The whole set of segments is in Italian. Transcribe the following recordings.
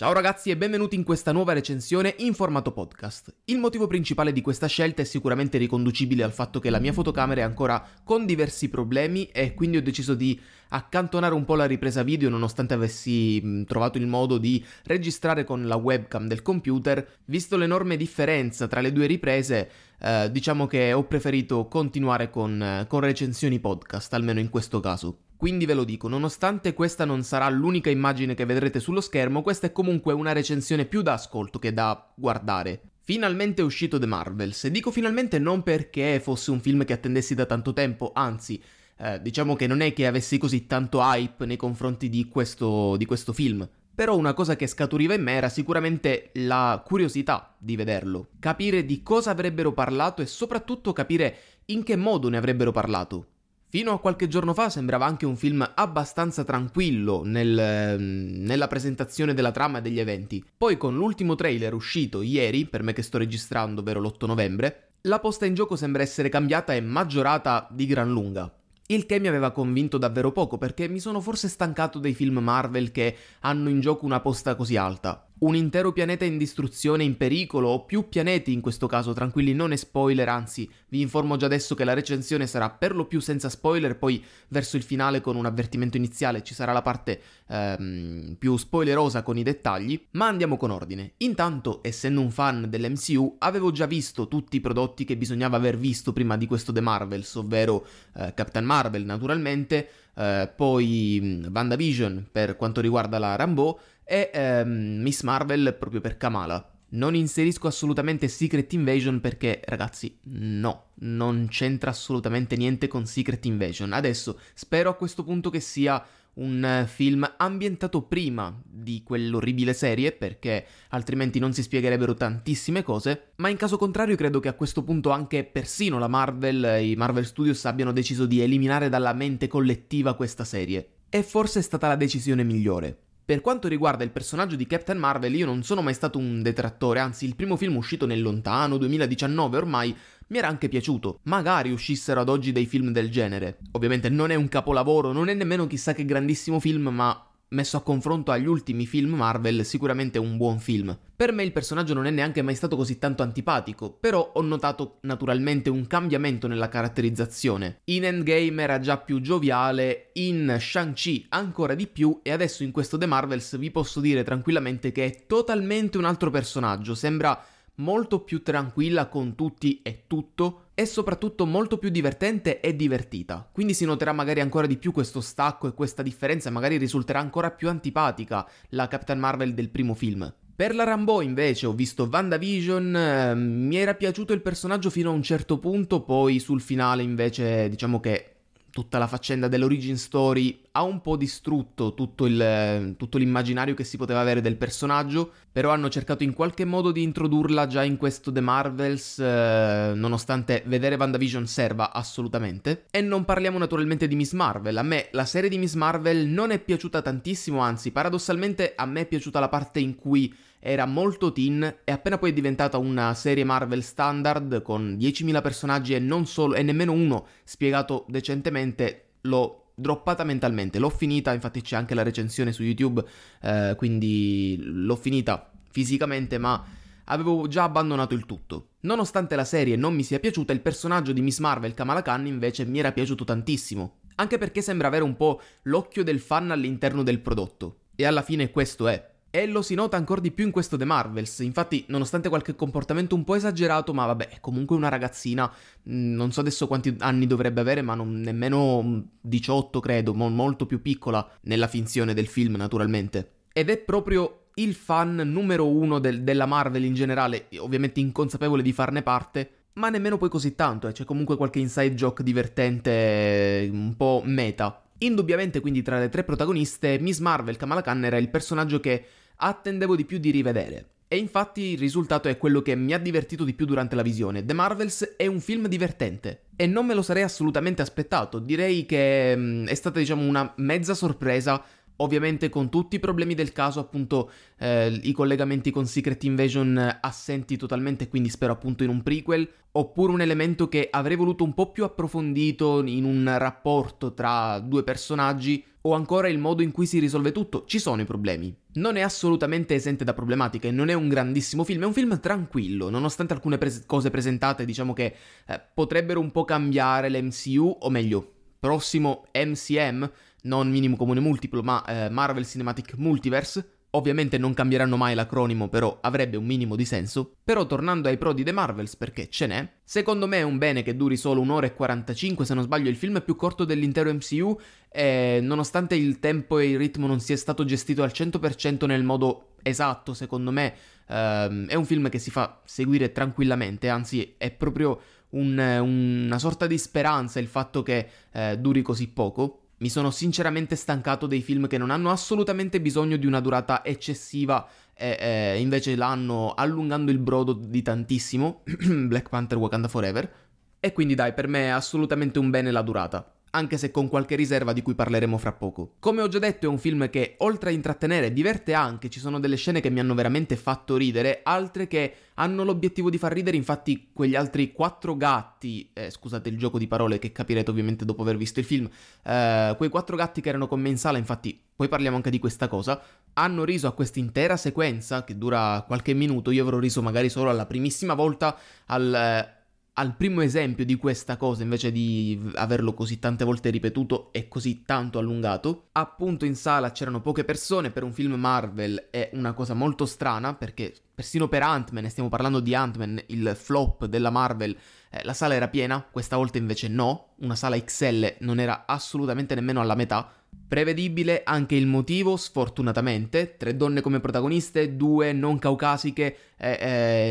Ciao ragazzi e benvenuti in questa nuova recensione in formato podcast. Il motivo principale di questa scelta è sicuramente riconducibile al fatto che la mia fotocamera è ancora con diversi problemi e quindi ho deciso di accantonare un po' la ripresa video nonostante avessi trovato il modo di registrare con la webcam del computer. Visto l'enorme differenza tra le due riprese, eh, diciamo che ho preferito continuare con, eh, con recensioni podcast, almeno in questo caso. Quindi ve lo dico, nonostante questa non sarà l'unica immagine che vedrete sullo schermo, questa è comunque una recensione più da ascolto che da guardare. Finalmente è uscito The Marvel. Se dico finalmente non perché fosse un film che attendessi da tanto tempo, anzi, eh, diciamo che non è che avessi così tanto hype nei confronti di questo, di questo film. Però una cosa che scaturiva in me era sicuramente la curiosità di vederlo, capire di cosa avrebbero parlato e soprattutto capire in che modo ne avrebbero parlato. Fino a qualche giorno fa sembrava anche un film abbastanza tranquillo nel, ehm, nella presentazione della trama e degli eventi. Poi con l'ultimo trailer uscito ieri, per me che sto registrando, ovvero l'8 novembre, la posta in gioco sembra essere cambiata e maggiorata di gran lunga. Il che mi aveva convinto davvero poco perché mi sono forse stancato dei film Marvel che hanno in gioco una posta così alta un intero pianeta in distruzione, in pericolo, o più pianeti in questo caso, tranquilli, non è spoiler, anzi vi informo già adesso che la recensione sarà per lo più senza spoiler, poi verso il finale con un avvertimento iniziale ci sarà la parte ehm, più spoilerosa con i dettagli, ma andiamo con ordine. Intanto, essendo un fan dell'MCU, avevo già visto tutti i prodotti che bisognava aver visto prima di questo The Marvels, ovvero eh, Captain Marvel naturalmente, eh, poi mh, mm, WandaVision per quanto riguarda la Rambo, e ehm, Miss Marvel proprio per Kamala. Non inserisco assolutamente Secret Invasion perché, ragazzi, no, non c'entra assolutamente niente con Secret Invasion. Adesso spero a questo punto che sia un eh, film ambientato prima di quell'orribile serie, perché altrimenti non si spiegherebbero tantissime cose, ma in caso contrario credo che a questo punto anche persino la Marvel e i Marvel Studios abbiano deciso di eliminare dalla mente collettiva questa serie. E forse è stata la decisione migliore. Per quanto riguarda il personaggio di Captain Marvel, io non sono mai stato un detrattore, anzi il primo film uscito nel lontano 2019 ormai mi era anche piaciuto. Magari uscissero ad oggi dei film del genere. Ovviamente non è un capolavoro, non è nemmeno chissà che grandissimo film, ma messo a confronto agli ultimi film Marvel, sicuramente un buon film. Per me il personaggio non è neanche mai stato così tanto antipatico, però ho notato naturalmente un cambiamento nella caratterizzazione. In Endgame era già più gioviale, in Shang-Chi ancora di più e adesso in questo The Marvels vi posso dire tranquillamente che è totalmente un altro personaggio, sembra molto più tranquilla con tutti e tutto e soprattutto molto più divertente e divertita. Quindi si noterà magari ancora di più questo stacco e questa differenza, magari risulterà ancora più antipatica la Captain Marvel del primo film. Per la Rambo invece ho visto WandaVision, eh, mi era piaciuto il personaggio fino a un certo punto, poi sul finale invece diciamo che tutta la faccenda dell'origin story ha un po' distrutto tutto, il, tutto l'immaginario che si poteva avere del personaggio, però hanno cercato in qualche modo di introdurla già in questo The Marvels, eh, nonostante vedere WandaVision serva assolutamente. E non parliamo naturalmente di Miss Marvel, a me la serie di Miss Marvel non è piaciuta tantissimo, anzi paradossalmente a me è piaciuta la parte in cui era molto teen e appena poi è diventata una serie Marvel standard con 10.000 personaggi e non solo e nemmeno uno spiegato decentemente, l'ho droppata mentalmente. L'ho finita, infatti c'è anche la recensione su YouTube, eh, quindi l'ho finita fisicamente, ma avevo già abbandonato il tutto. Nonostante la serie non mi sia piaciuta, il personaggio di Miss Marvel Kamala Khan invece mi era piaciuto tantissimo, anche perché sembra avere un po' l'occhio del fan all'interno del prodotto. E alla fine questo è, e lo si nota ancora di più in questo The Marvels. Infatti, nonostante qualche comportamento un po' esagerato, ma vabbè, è comunque una ragazzina, mm, non so adesso quanti anni dovrebbe avere, ma non, nemmeno 18 mm, credo, molto più piccola nella finzione del film naturalmente. Ed è proprio il fan numero uno del, della Marvel in generale, ovviamente inconsapevole di farne parte, ma nemmeno poi così tanto, eh. c'è comunque qualche inside joke divertente, mm, un po' meta. Indubbiamente quindi tra le tre protagoniste, Miss Marvel Kamala Khan era il personaggio che attendevo di più di rivedere. E infatti il risultato è quello che mi ha divertito di più durante la visione. The Marvels è un film divertente e non me lo sarei assolutamente aspettato. Direi che mm, è stata diciamo una mezza sorpresa Ovviamente con tutti i problemi del caso, appunto eh, i collegamenti con Secret Invasion assenti totalmente, quindi spero appunto in un prequel, oppure un elemento che avrei voluto un po' più approfondito in un rapporto tra due personaggi, o ancora il modo in cui si risolve tutto, ci sono i problemi. Non è assolutamente esente da problematiche, non è un grandissimo film, è un film tranquillo, nonostante alcune pres- cose presentate diciamo che eh, potrebbero un po' cambiare l'MCU, o meglio, prossimo MCM, non minimo comune multiplo, ma eh, Marvel Cinematic Multiverse. Ovviamente non cambieranno mai l'acronimo, però avrebbe un minimo di senso. Però tornando ai pro di The Marvels, perché ce n'è, secondo me è un bene che duri solo un'ora e 45, se non sbaglio il film è più corto dell'intero MCU, e nonostante il tempo e il ritmo non sia stato gestito al 100% nel modo esatto, secondo me, ehm, è un film che si fa seguire tranquillamente, anzi è proprio un, eh, una sorta di speranza il fatto che eh, duri così poco. Mi sono sinceramente stancato dei film che non hanno assolutamente bisogno di una durata eccessiva e, e invece l'hanno allungando il brodo di tantissimo, Black Panther Wakanda Forever, e quindi dai, per me è assolutamente un bene la durata anche se con qualche riserva di cui parleremo fra poco. Come ho già detto è un film che oltre a intrattenere diverte anche, ci sono delle scene che mi hanno veramente fatto ridere, altre che hanno l'obiettivo di far ridere, infatti quegli altri quattro gatti, eh, scusate il gioco di parole che capirete ovviamente dopo aver visto il film, eh, quei quattro gatti che erano con me in sala, infatti poi parliamo anche di questa cosa, hanno riso a quest'intera sequenza che dura qualche minuto, io avrò riso magari solo alla primissima volta, al... Eh, al primo esempio di questa cosa, invece di averlo così tante volte ripetuto e così tanto allungato, appunto in sala c'erano poche persone, per un film Marvel è una cosa molto strana, perché persino per Ant-Man, e stiamo parlando di Ant-Man, il flop della Marvel, eh, la sala era piena, questa volta invece no, una sala XL non era assolutamente nemmeno alla metà, Prevedibile anche il motivo, sfortunatamente, tre donne come protagoniste, due non caucasiche, eh,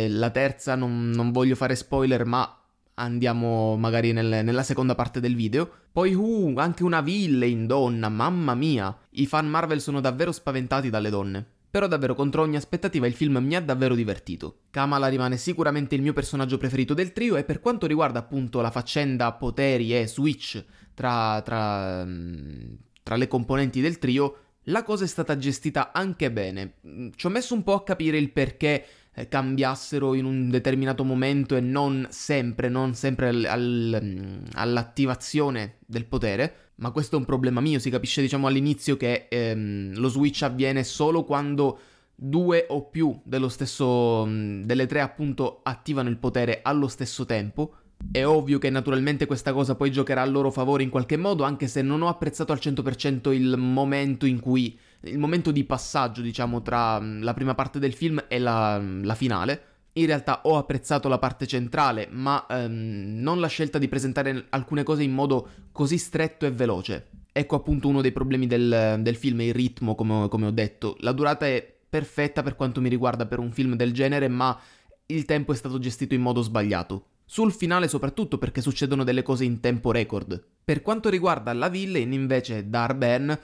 eh, la terza non, non voglio fare spoiler ma andiamo magari nel, nella seconda parte del video. Poi, uh, anche una ville in donna, mamma mia! I fan Marvel sono davvero spaventati dalle donne. Però davvero contro ogni aspettativa il film mi ha davvero divertito. Kamala rimane sicuramente il mio personaggio preferito del trio e per quanto riguarda appunto la faccenda poteri e switch tra, tra, mm, tra le componenti del trio, la cosa è stata gestita anche bene. Mm, ci ho messo un po' a capire il perché eh, cambiassero in un determinato momento e non sempre, non sempre al, al, mm, all'attivazione del potere. Ma questo è un problema mio, si capisce diciamo all'inizio che ehm, lo switch avviene solo quando due o più dello stesso, mm, delle tre appunto attivano il potere allo stesso tempo. È ovvio che naturalmente questa cosa poi giocherà a loro favore in qualche modo, anche se non ho apprezzato al 100% il momento in cui il momento di passaggio, diciamo, tra mm, la prima parte del film e la, mm, la finale. In realtà ho apprezzato la parte centrale, ma ehm, non la scelta di presentare alcune cose in modo così stretto e veloce. Ecco appunto uno dei problemi del, del film, il ritmo, come, come ho detto. La durata è perfetta per quanto mi riguarda per un film del genere, ma il tempo è stato gestito in modo sbagliato. Sul finale soprattutto perché succedono delle cose in tempo record. Per quanto riguarda la villain invece Darben, eh,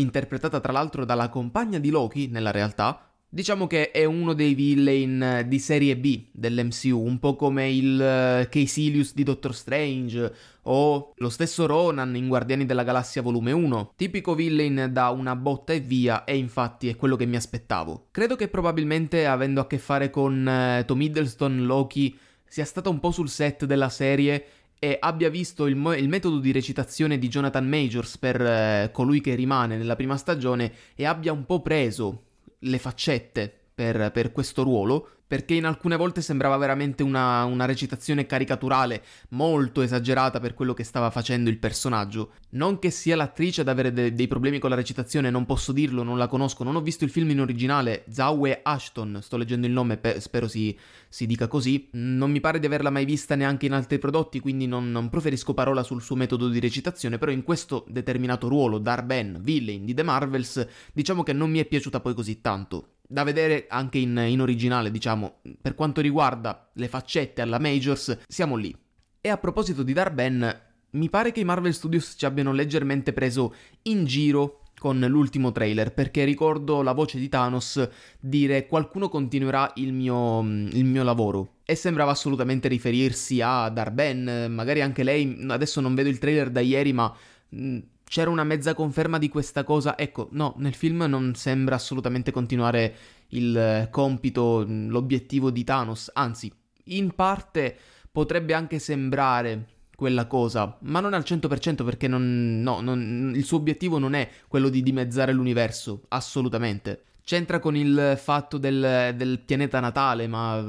interpretata tra l'altro dalla compagna di Loki nella realtà, Diciamo che è uno dei villain eh, di serie B dell'MCU, un po' come il eh, Casilius di Doctor Strange o lo stesso Ronan in Guardiani della Galassia Volume 1. Tipico villain da una botta e via e infatti è quello che mi aspettavo. Credo che probabilmente avendo a che fare con eh, Tom Hiddleston, Loki sia stata un po' sul set della serie e abbia visto il, mo- il metodo di recitazione di Jonathan Majors per eh, colui che rimane nella prima stagione e abbia un po' preso le faccette per, per questo ruolo, perché in alcune volte sembrava veramente una, una, recitazione caricaturale, molto esagerata per quello che stava facendo il personaggio. Non che sia l'attrice ad avere de- dei problemi con la recitazione, non posso dirlo, non la conosco, non ho visto il film in originale, Zawe Ashton, sto leggendo il nome, pe- spero si, si, dica così, non mi pare di averla mai vista neanche in altri prodotti, quindi non, non preferisco parola sul suo metodo di recitazione, però in questo determinato ruolo, Darben, villain di The Marvels, diciamo che non mi è piaciuta poi così tanto da vedere anche in, in originale, diciamo, per quanto riguarda le faccette alla Majors, siamo lì. E a proposito di Darben, mi pare che i Marvel Studios ci abbiano leggermente preso in giro con l'ultimo trailer, perché ricordo la voce di Thanos dire qualcuno continuerà il mio, mm, il mio lavoro. E sembrava assolutamente riferirsi a Darben, magari anche lei, adesso non vedo il trailer da ieri, ma mm, c'era una mezza conferma di questa cosa. Ecco, no, nel film non sembra assolutamente continuare il eh, compito, l'obiettivo di Thanos, anzi, in parte potrebbe anche sembrare quella cosa, ma non al 100% perché non, no, non, il suo obiettivo non è quello di dimezzare l'universo, assolutamente. C'entra con il fatto del, del pianeta natale, ma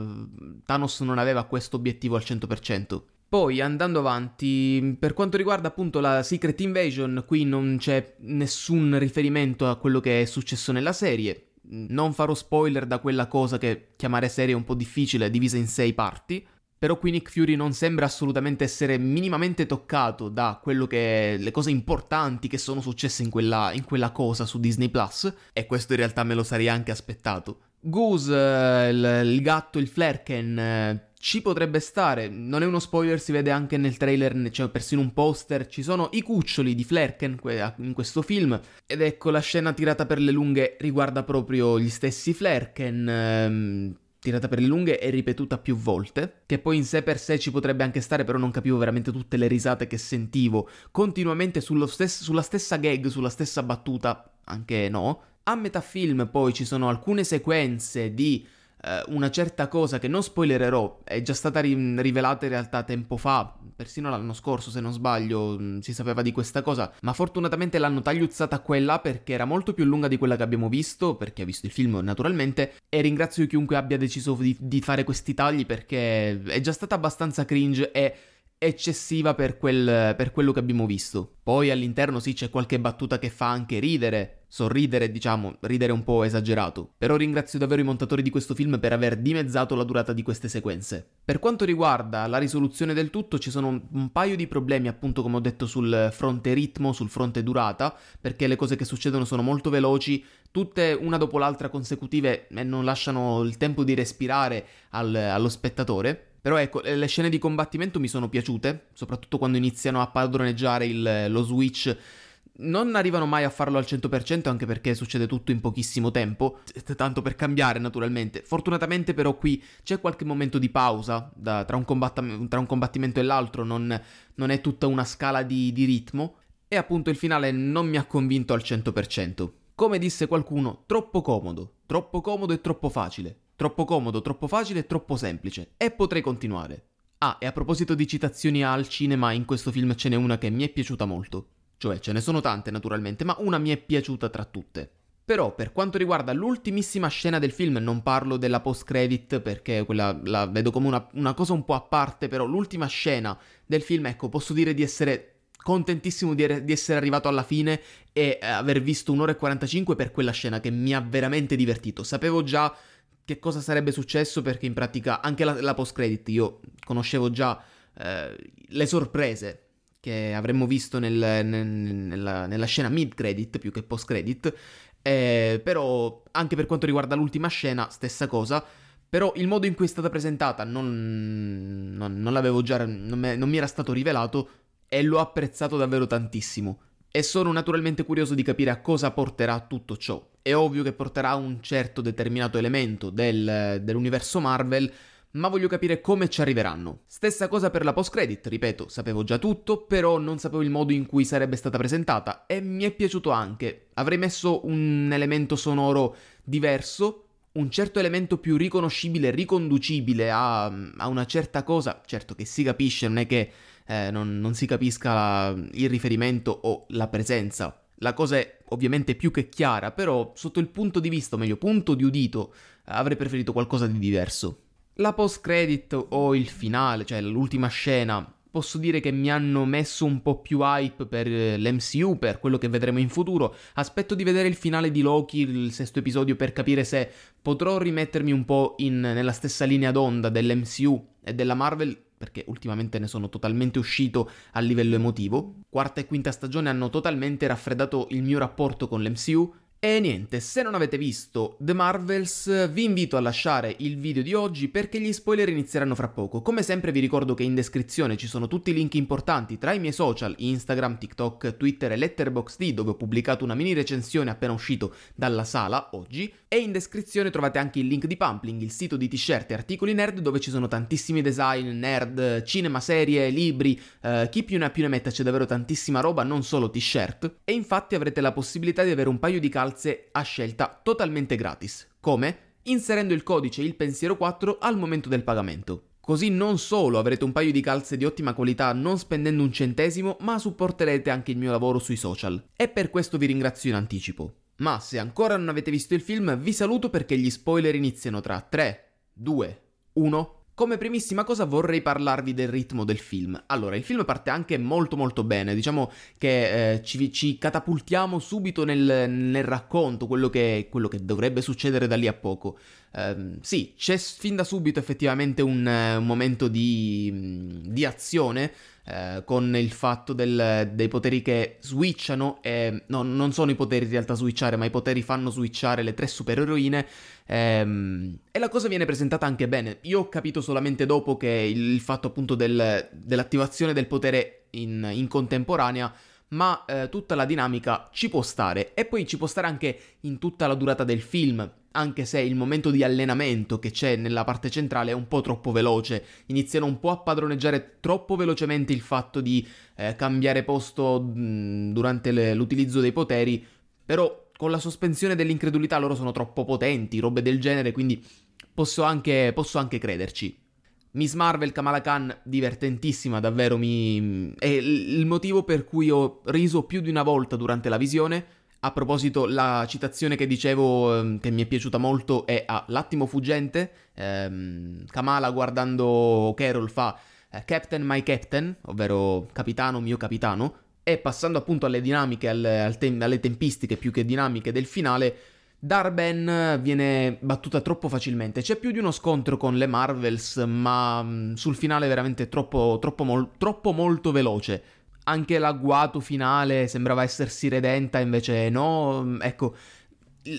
Thanos non aveva questo obiettivo al 100%. Poi andando avanti, per quanto riguarda appunto la Secret Invasion, qui non c'è nessun riferimento a quello che è successo nella serie. Non farò spoiler da quella cosa che chiamare serie è un po' difficile, divisa in sei parti. Però qui Nick Fury non sembra assolutamente essere minimamente toccato da quello che è le cose importanti che sono successe in quella, in quella cosa su Disney Plus. E questo in realtà me lo sarei anche aspettato. Goose, eh, il, il gatto, il Flerken, eh, ci potrebbe stare, non è uno spoiler, si vede anche nel trailer, c'è cioè persino un poster, ci sono i cuccioli di Flerken in questo film ed ecco la scena tirata per le lunghe riguarda proprio gli stessi Flerken. Ehm, tirata per le lunghe e ripetuta più volte, che poi in sé per sé ci potrebbe anche stare, però non capivo veramente tutte le risate che sentivo continuamente stes- sulla stessa gag, sulla stessa battuta, anche no. A metà film poi ci sono alcune sequenze di eh, una certa cosa che non spoilererò, è già stata ri- rivelata in realtà tempo fa, persino l'anno scorso se non sbaglio mm, si sapeva di questa cosa, ma fortunatamente l'hanno tagliuzzata quella perché era molto più lunga di quella che abbiamo visto, perché ha visto il film naturalmente, e ringrazio chiunque abbia deciso di, di fare questi tagli perché è già stata abbastanza cringe e eccessiva per, quel, per, quello che abbiamo visto. Poi all'interno sì c'è qualche battuta che fa anche ridere, sorridere diciamo, ridere un po' esagerato. Però ringrazio davvero i montatori di questo film per aver dimezzato la durata di queste sequenze. Per quanto riguarda la risoluzione del tutto ci sono un paio di problemi appunto come ho detto sul fronte ritmo, sul fronte durata, perché le cose che succedono sono molto veloci, tutte una dopo l'altra consecutive e eh, non lasciano il tempo di respirare al, allo spettatore però ecco, le scene di combattimento mi sono piaciute, soprattutto quando iniziano a padroneggiare il, lo Switch. Non arrivano mai a farlo al 100% anche perché succede tutto in pochissimo tempo, tanto per cambiare naturalmente. Fortunatamente però qui c'è qualche momento di pausa da, tra, un combattam- tra, un combattimento e l'altro, non, non è tutta una scala di, di ritmo e appunto il finale non mi ha convinto al 100%. Come disse qualcuno, troppo comodo, troppo comodo e troppo facile. Troppo comodo, troppo facile e troppo semplice. E potrei continuare. Ah, e a proposito di citazioni al cinema, in questo film ce n'è una che mi è piaciuta molto. Cioè, ce ne sono tante naturalmente, ma una mi è piaciuta tra tutte. Però per quanto riguarda l'ultimissima scena del film, non parlo della post-credit perché quella la vedo come una, una, cosa un po' a parte, però l'ultima scena del film, ecco, posso dire di essere contentissimo di, er- di essere arrivato alla fine e aver visto un'ora e 45 per quella scena che mi ha veramente divertito. Sapevo già che cosa sarebbe successo perché in pratica anche la, la post credit io conoscevo già eh, le sorprese che avremmo visto nel, nel, nella, nella, scena mid credit più che post credit eh, però anche per quanto riguarda l'ultima scena stessa cosa però il modo in cui è stata presentata non, non, non l'avevo già non, me, non mi era stato rivelato e l'ho apprezzato davvero tantissimo e sono naturalmente curioso di capire a cosa porterà tutto ciò. È ovvio che porterà un certo determinato elemento del, dell'universo Marvel, ma voglio capire come ci arriveranno. Stessa cosa per la post credit, ripeto, sapevo già tutto, però non sapevo il modo in cui sarebbe stata presentata e mi è piaciuto anche. Avrei messo un elemento sonoro diverso, un certo elemento più riconoscibile, riconducibile a, a una certa cosa, certo che si capisce, non è che eh, non, non, si capisca il riferimento o la presenza. La cosa è ovviamente più che chiara, però sotto il punto di vista, o meglio punto di udito, avrei preferito qualcosa di diverso. La post credit o il finale, cioè l'ultima scena, posso dire che mi hanno messo un po' più hype per eh, l'MCU, per quello che vedremo in futuro. Aspetto di vedere il finale di Loki, il sesto episodio, per capire se potrò rimettermi un po' in, nella stessa linea d'onda dell'MCU e della Marvel perché ultimamente ne sono totalmente uscito a livello emotivo. Quarta e quinta stagione hanno totalmente raffreddato il mio rapporto con l'MCU. E niente, se non avete visto The Marvels, vi invito a lasciare il video di oggi perché gli spoiler inizieranno fra poco. Come sempre vi ricordo che in descrizione ci sono tutti i link importanti tra i miei social, Instagram, TikTok, Twitter e Letterboxd, dove ho pubblicato una mini recensione appena uscito dalla sala oggi, e in descrizione trovate anche il link di Pumpling, il sito di t-shirt e articoli nerd dove ci sono tantissimi design, nerd, cinema, serie, libri, eh, chi più ne ha più ne metta, c'è davvero tantissima roba, non solo t-shirt. E infatti avrete la possibilità di avere un paio di calze a scelta totalmente gratis. Come? Inserendo il codice il pensiero 4 al momento del pagamento. Così non solo avrete un paio di calze di ottima qualità non spendendo un centesimo, ma supporterete anche il mio lavoro sui social. E per questo vi ringrazio in anticipo. Ma se ancora non avete visto il film, vi saluto perché gli spoiler iniziano tra 3, 2, 1. Come primissima cosa vorrei parlarvi del ritmo del film. Allora, il film parte anche molto molto bene, diciamo che eh, ci, ci, catapultiamo subito nel, nel racconto, quello che, quello che, dovrebbe succedere da lì a poco. Eh, sì, c'è fin da subito effettivamente un, eh, un momento di, di azione, eh, con il fatto del, dei poteri che switchano, e, no, non sono i poteri in realtà switchare, ma i poteri fanno switchare le tre supereroine. Ehm, e la cosa viene presentata anche bene. Io ho capito solamente dopo che il, il fatto appunto del, dell'attivazione del potere in, in contemporanea ma eh, tutta la dinamica ci può stare e poi ci può stare anche in tutta la durata del film, anche se il momento di allenamento che c'è nella parte centrale è un po' troppo veloce, iniziano un po' a padroneggiare troppo velocemente il fatto di eh, cambiare posto mh, mm, durante le, l'utilizzo dei poteri, però con la sospensione dell'incredulità loro sono troppo potenti, robe del genere, quindi posso anche, posso anche crederci. Miss Marvel Kamala Khan divertentissima, davvero mi... è il motivo per cui ho riso più di una volta durante la visione. A proposito, la citazione che dicevo ehm, che mi è piaciuta molto è a L'attimo fuggente. Ehm, Kamala guardando Carol fa eh, Captain My Captain, ovvero capitano mio capitano, e passando appunto alle dinamiche, al, al te- alle tempistiche più che dinamiche del finale, Darben viene battuta troppo facilmente, c'è più di uno scontro con le Marvels, ma mm, sul finale veramente troppo, troppo, mol- troppo molto veloce. Anche l'agguato finale sembrava essersi redenta, invece no, mm, ecco,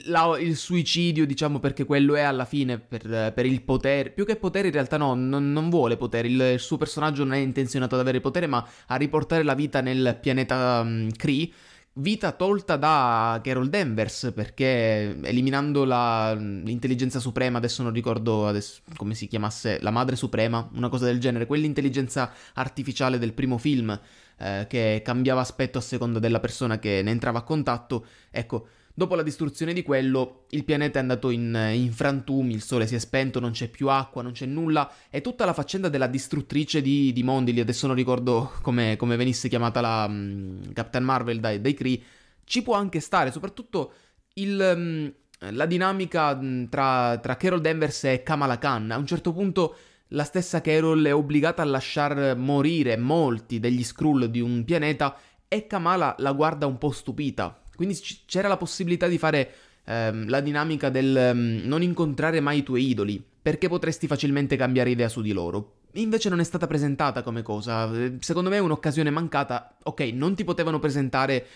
la, il suicidio, diciamo, perché quello è alla fine per, per il potere. Più che potere, in realtà, no, non, non vuole potere. Il, il, suo personaggio non è intenzionato ad avere potere, ma a riportare la vita nel pianeta um, Kree vita tolta da Carol Danvers perché eliminando la, l'intelligenza suprema, adesso non ricordo adesso come si chiamasse, la madre suprema, una cosa del genere, quell'intelligenza artificiale del primo film eh, che cambiava aspetto a seconda della persona che ne entrava a contatto, ecco, Dopo la distruzione di quello, il pianeta è andato in, eh, in, frantumi, il sole si è spento, non c'è più acqua, non c'è nulla, e tutta la faccenda della distruttrice di, di mondi, lì adesso non ricordo come, come venisse chiamata la um, Captain Marvel dai, dai Kree, ci può anche stare, soprattutto il... Um, la dinamica mm, tra, tra, Carol Danvers e Kamala Khan. A un certo punto la stessa Carol è obbligata a lasciar morire molti degli Skrull di un pianeta e Kamala la guarda un po' stupita. Quindi c- c'era la possibilità di fare ehm, la dinamica del ehm, non incontrare mai i tuoi idoli, perché potresti facilmente cambiare idea su di loro. Invece non è stata presentata come cosa. Ehm, secondo me è un'occasione mancata. Ok, non ti potevano presentare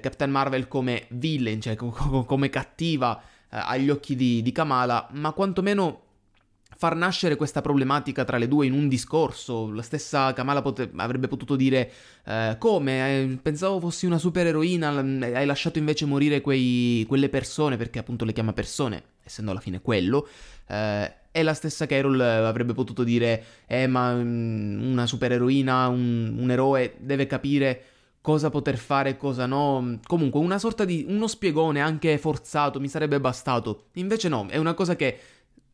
Captain Marvel come villain, cioè co- co- come cattiva eh, agli occhi di-, di Kamala, ma quantomeno far nascere questa problematica tra le due in un discorso. La stessa Kamala pote- avrebbe potuto dire: eh, Come? Eh, pensavo fossi una supereroina, eh, hai lasciato invece morire quei, quelle persone, perché appunto le chiama persone, essendo alla fine quello. Eh, e la stessa Carol eh, avrebbe potuto dire: Eh, ma mm, una supereroina, un, un eroe deve capire cosa poter fare e cosa no. Comunque, una sorta di uno spiegone anche forzato mi sarebbe bastato. Invece no, è una cosa che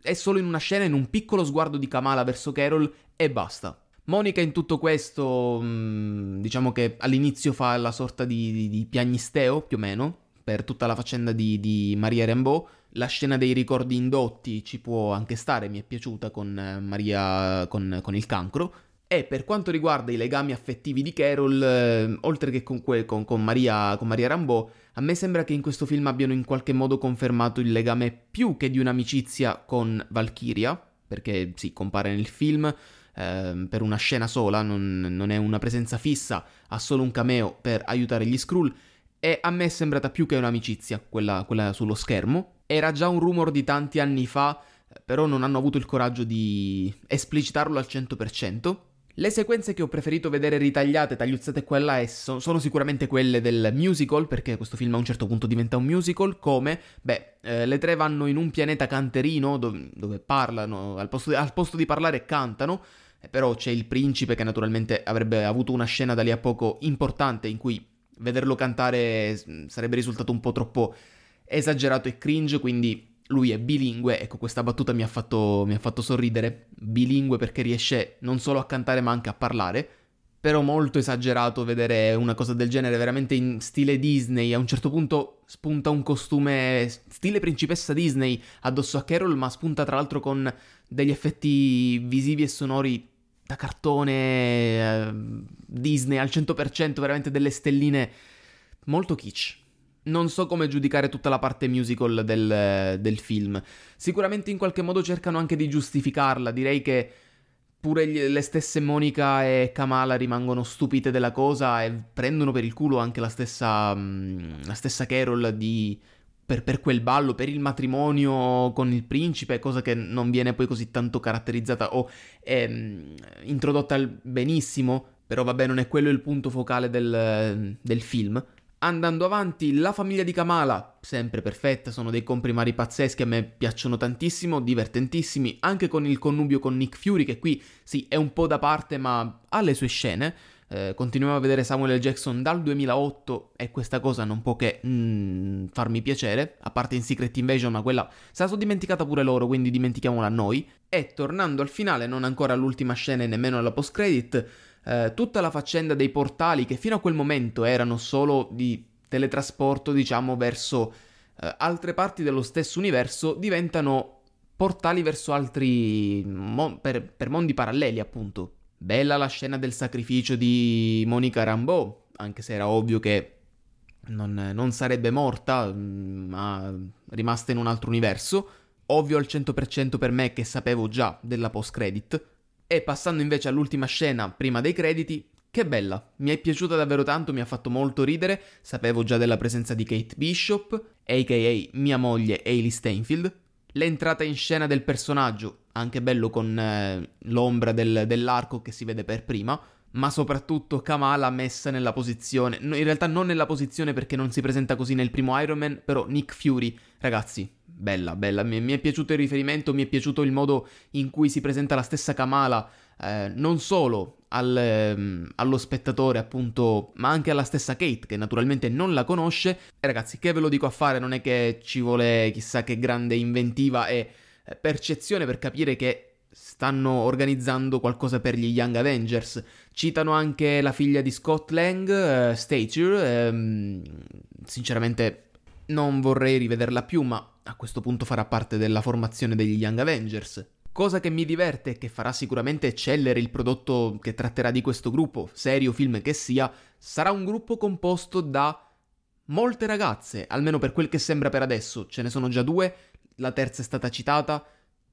è solo in una scena, in un piccolo sguardo di Kamala verso Carol e basta. Monica in tutto questo, mm, diciamo che all'inizio fa la sorta di, di, di piagnisteo, più o meno, per tutta la faccenda di, di, Maria Rambeau. La scena dei ricordi indotti ci può anche stare, mi è piaciuta con eh, Maria, con, con il cancro. E per quanto riguarda i legami affettivi di Carol, eh, oltre che con, que- con, con Maria, con Maria Rambeau, a me sembra che in questo film abbiano in qualche modo confermato il legame più che di un'amicizia con Valkyria, perché si sì, compare nel film eh, per una scena sola, non, non è una presenza fissa, ha solo un cameo per aiutare gli Skrull, e a me è sembrata più che un'amicizia quella, quella sullo schermo. Era già un rumor di tanti anni fa, però non hanno avuto il coraggio di esplicitarlo al 100%. Le sequenze che ho preferito vedere ritagliate, tagliuzzate qua e là sono sicuramente quelle del musical, perché questo film a un certo punto diventa un musical, come, beh, eh, le tre vanno in un pianeta canterino dove, dove parlano, al posto, di, al posto di parlare cantano, eh, però c'è il principe che naturalmente avrebbe avuto una scena da lì a poco importante in cui vederlo cantare sarebbe risultato un po' troppo esagerato e cringe, quindi lui è bilingue, ecco questa battuta mi ha, fatto, mi ha fatto sorridere, bilingue perché riesce non solo a cantare ma anche a parlare, però molto esagerato vedere una cosa del genere, veramente in stile Disney. A un certo punto spunta un costume stile principessa Disney addosso a Carol, ma spunta tra l'altro con degli effetti visivi e sonori da cartone eh, Disney al 100%, veramente delle stelline molto kitsch non so come giudicare tutta la parte musical del, del, film. Sicuramente in qualche modo cercano anche di giustificarla. Direi che pure gli, le stesse Monica e Kamala rimangono stupite della cosa e prendono per il culo anche la stessa, mm, la stessa Carol di, per, per, quel ballo, per il matrimonio con il principe, cosa che non viene poi così tanto caratterizzata o ehm, introdotta benissimo. Però vabbè, non è quello il punto focale del, del film. Andando avanti, la famiglia di Kamala, sempre perfetta, sono dei comprimari pazzeschi, a me piacciono tantissimo, divertentissimi, anche con il connubio con Nick Fury, che qui sì, è un po' da parte, ma ha le sue scene. Eh, continuiamo a vedere Samuel L. Jackson dal 2008 e questa cosa non può che mm, farmi piacere, a parte in Secret Invasion, ma quella se la sono dimenticata pure loro, quindi dimentichiamola noi. E tornando al finale, non ancora all'ultima scena e nemmeno alla post-credit, eh, tutta la faccenda dei portali che fino a quel momento erano solo di teletrasporto, diciamo, verso eh, altre parti dello stesso universo, diventano portali verso altri... Mon- per, per mondi paralleli, appunto. Bella la scena del sacrificio di Monica Rambeau, anche se era ovvio che non, non, sarebbe morta, mm, ma rimasta in un altro universo. Ovvio al 100% per me che sapevo già della post-credit, e passando invece all'ultima scena, prima dei crediti, che bella, mi è piaciuta davvero tanto, mi ha fatto molto ridere, sapevo già della presenza di Kate Bishop, aka mia moglie Hayley Steinfield, l'entrata in scena del personaggio, anche bello con eh, l'ombra del, dell'arco che si vede per prima, ma soprattutto Kamala messa nella posizione, in realtà non nella posizione perché non si presenta così nel primo Iron Man, però Nick Fury, ragazzi, bella, bella. Mi, mi, è piaciuto il riferimento, mi è piaciuto il modo in cui si presenta la stessa Kamala, eh, non solo al, ehm, allo spettatore, appunto, ma anche alla stessa Kate, che naturalmente non la conosce. E ragazzi, che ve lo dico a fare, non è che ci vuole chissà che grande inventiva e eh, percezione per capire che stanno organizzando qualcosa per gli Young Avengers. Citano anche la figlia di Scott Lang, eh, Stature, ehm, sinceramente non vorrei rivederla più, ma a questo punto farà parte della formazione degli Young Avengers. Cosa che mi diverte e che farà sicuramente eccellere il prodotto che tratterà di questo gruppo, serio film che sia, sarà un gruppo composto da molte ragazze, almeno per quel che sembra per adesso, ce ne sono già due, la terza è stata citata,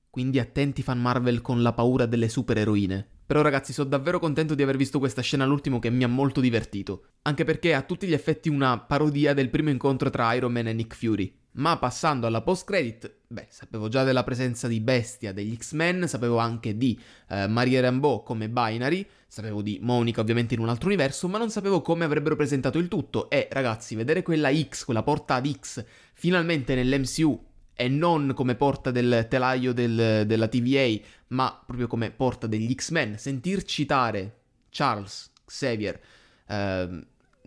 quindi attenti fan Marvel con la paura delle supereroine. Però ragazzi, sono davvero contento di aver visto questa scena all'ultimo che mi ha molto divertito, anche perché è a tutti gli effetti una parodia del primo incontro tra Iron Man e Nick Fury. Ma passando alla post credit, beh, sapevo già della presenza di Bestia degli X-Men, sapevo anche di eh, Marie Rambeau come Binary, sapevo di Monica ovviamente in un altro universo, ma non sapevo come avrebbero presentato il tutto. E ragazzi, vedere quella X, quella porta ad X, finalmente nell'MCU e non come porta del telaio del, della TVA, ma proprio come porta degli X-Men, sentir citare Charles Xavier. Eh,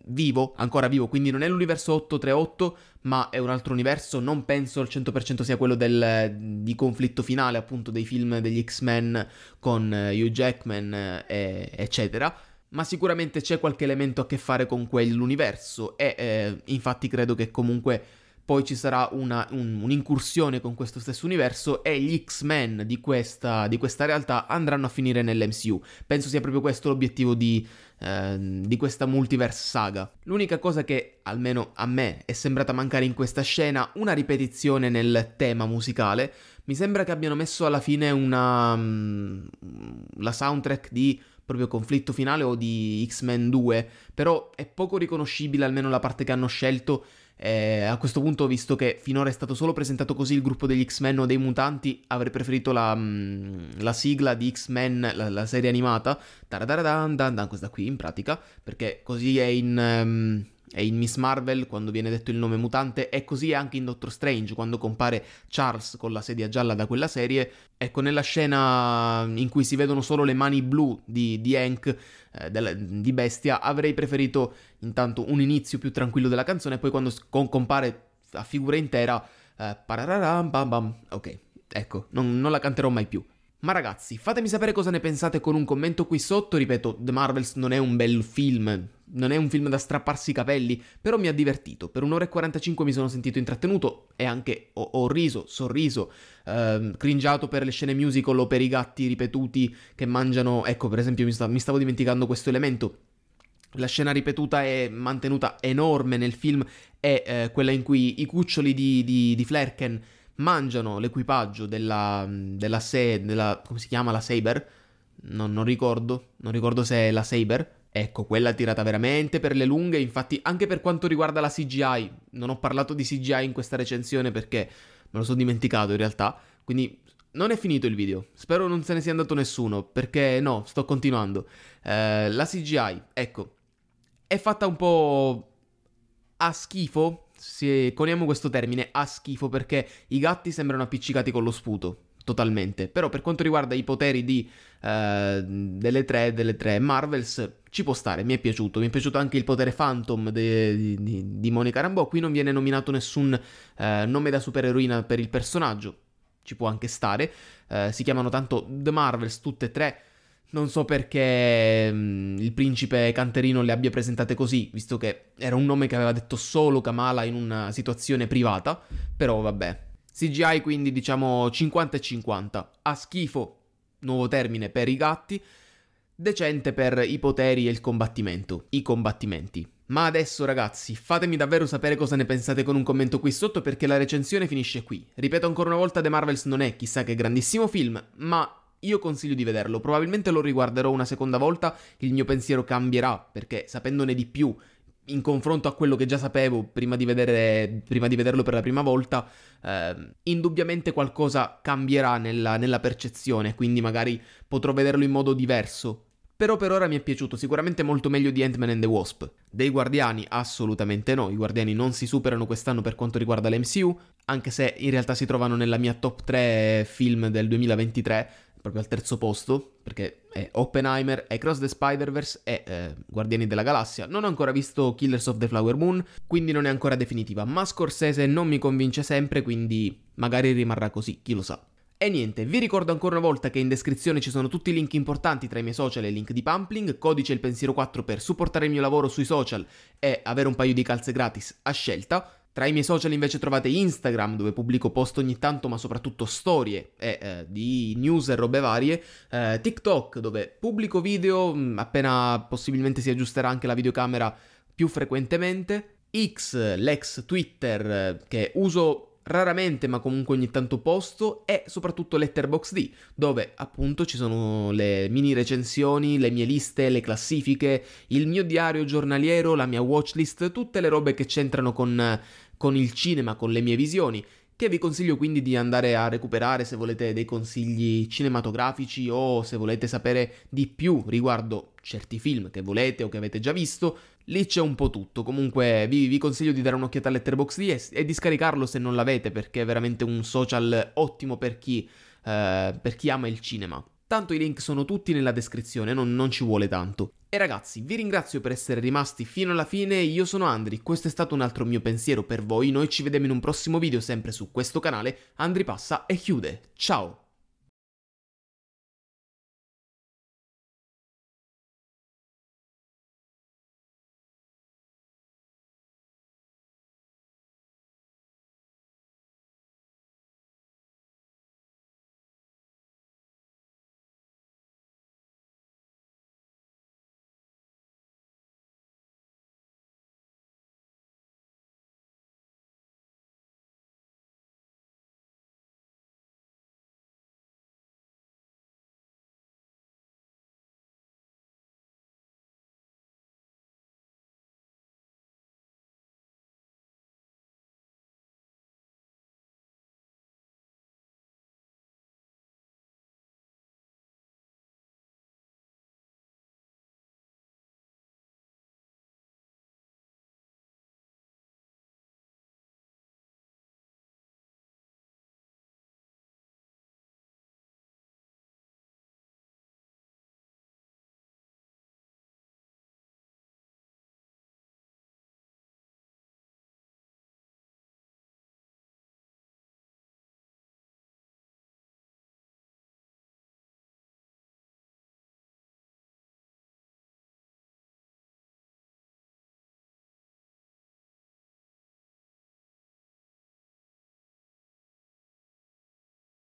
vivo, ancora vivo, quindi non è l'universo 838, ma è un altro universo, non penso al 100% sia quello del, di conflitto finale appunto dei film degli X-Men con eh, Hugh Jackman, eh, e, eccetera ma sicuramente c'è qualche elemento a che fare con quell'universo e eh, infatti credo che comunque poi ci sarà una, un, un'incursione con questo stesso universo e gli X-Men di questa, di questa, realtà andranno a finire nell'MCU. Penso sia proprio questo l'obiettivo di, eh, di questa multiverse saga. L'unica cosa che, almeno a me, è sembrata mancare in questa scena, una ripetizione nel tema musicale. Mi sembra che abbiano messo alla fine una... Mm, la soundtrack di proprio conflitto finale o di X-Men 2, però è poco riconoscibile almeno la parte che hanno scelto eh, a questo punto, visto che finora è stato solo presentato così il gruppo degli X-Men o dei mutanti, avrei preferito la, mm, la sigla di X-Men, la, la serie animata, questa qui in pratica, perché così è in... Um, è in Miss Marvel quando viene detto il nome mutante, e così anche in Doctor Strange quando compare Charles con la sedia gialla da quella serie. Ecco, nella scena in cui si vedono solo le mani blu di, di Hank, eh, della, di Bestia, avrei preferito intanto un inizio più tranquillo della canzone, e poi quando con, compare a figura intera, eh, pararam, bam bam, ok. Ecco, non, non la canterò mai più, ma ragazzi, fatemi sapere cosa ne pensate con un commento qui sotto, ripeto, The Marvels non è un bel film, non è un film da strapparsi i capelli, però mi ha divertito. Per un'ora e 45 mi sono sentito intrattenuto e anche ho, ho riso, sorriso, ehm, cringiato per le scene musical o per i gatti ripetuti che mangiano. Ecco, per esempio, mi, sta, mi stavo dimenticando questo elemento. La scena ripetuta e mantenuta enorme nel film è eh, quella in cui i cuccioli di, di, di Flerken mangiano l'equipaggio della, della, se, della come si chiama la Saber? Non, non ricordo, non ricordo se è la Saber Ecco, quella tirata veramente per le lunghe, infatti anche per quanto riguarda la CGI, non ho parlato di CGI in questa recensione perché me lo sono dimenticato in realtà, quindi non è finito il video, spero non se ne sia andato nessuno, perché no, sto continuando. Eh, la CGI, ecco, è fatta un po' a schifo, se coniamo questo termine, a schifo perché i gatti sembrano appiccicati con lo sputo, totalmente. Però per quanto riguarda i poteri di, uh, delle, tre, delle tre Marvels, ci può stare, mi è piaciuto. Mi è piaciuto anche il potere Phantom di, di, di Monica Rambeau. Qui non viene nominato nessun uh, nome da supereroina per il personaggio. Ci può anche stare. Uh, si chiamano tanto The Marvels, tutte e tre. Non so perché mm, il principe Canterino le abbia presentate così, visto che era un nome che aveva detto solo Kamala in una situazione privata, però vabbè, CGI quindi diciamo 50 e 50. A schifo, nuovo termine per i gatti, decente per i poteri e il combattimento, i combattimenti. Ma adesso ragazzi, fatemi davvero sapere cosa ne pensate con un commento qui sotto perché la recensione finisce qui. Ripeto ancora una volta, The Marvels non è chissà che grandissimo film, ma io consiglio di vederlo, probabilmente lo riguarderò una seconda volta, il mio pensiero cambierà perché sapendone di più in confronto a quello che già sapevo prima di, vedere, prima di vederlo per la prima volta, eh, indubbiamente qualcosa cambierà nella, nella, percezione, quindi magari potrò vederlo in modo diverso. Però per ora mi è piaciuto, sicuramente molto meglio di Ant-Man and the Wasp. Dei Guardiani assolutamente no, i Guardiani non si superano quest'anno per quanto riguarda l'MCU, anche se in realtà si trovano nella mia top 3 film del 2023, proprio al terzo posto, perché è Oppenheimer, è Cross the Spider-Verse e eh, Guardiani della Galassia. Non ho ancora visto Killers of the Flower Moon, quindi non è ancora definitiva, ma Scorsese non mi convince sempre, quindi magari rimarrà così, chi lo sa. E niente, vi ricordo ancora una volta che in descrizione ci sono tutti i link importanti tra i miei social e i link di Pumpling, codice il pensiero 4 per supportare il mio lavoro sui social e avere un paio di calze gratis a scelta. Tra i miei social invece trovate Instagram, dove pubblico post ogni tanto, ma soprattutto storie e, eh, di news e robe varie, eh, TikTok, dove pubblico video mm, appena possibilmente si aggiusterà anche la videocamera più frequentemente, X, l'ex Twitter, eh, che uso raramente ma comunque ogni tanto posto e soprattutto Letterboxd, dove appunto ci sono le mini recensioni, le mie liste, le classifiche, il mio diario giornaliero, la mia watchlist, tutte le robe che c'entrano con, con il cinema, con le mie visioni che vi consiglio quindi di andare a recuperare se volete dei consigli cinematografici o se volete sapere di più riguardo certi film che volete o che avete già visto, Lì c'è un po' tutto, comunque vi, vi consiglio di dare un'occhiata a Letterboxd e, e di scaricarlo se non l'avete perché è veramente un social ottimo per chi, eh, per chi ama il cinema. Tanto i link sono tutti nella descrizione, non, non, ci vuole tanto. E ragazzi, vi ringrazio per essere rimasti fino alla fine, io sono Andri, questo è stato un altro mio pensiero per voi, noi ci vediamo in un prossimo video sempre su questo canale, Andri passa e chiude, ciao!